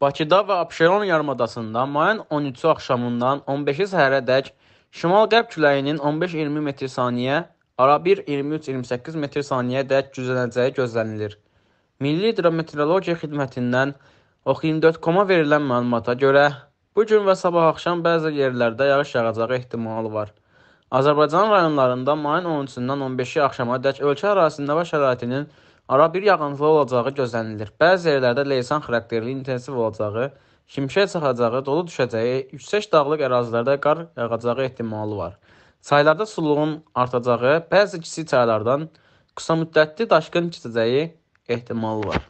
Bakıda və Abşeron yarımadasında mayın 13-ü axşamından 15-i səhərədək şimal-qərb küləyinin 15-20 metr/saniyə, arabir 23-28 metr/saniyədək güclənəcəyi gözlənilir. Milli Hidrometeorologiya Xidmətindən Ox24.com-a verilən məlumata görə bu gün və sabah axşam bəzi yerlərdə yağış yağacağı ehtimalı var. Azərbaycan rayonlarında mayın 13-dən 15-i axşamadək ölkə ərazisində hava şəraitinin Arabir yağıntılı olacağı gözlənilir, bəzi yerlərdə leysan xarakterli intensiv olacağı, şimşək çaxacağı, dolu düşəcəyi, yüksək dağlıq ərazilərdə qar yağacağı ehtimalı var. Çaylarda sululuğun artacağı, bəzi kiçik çaylardan qısa müddətli daşqın keçəcəyi ehtimalı var.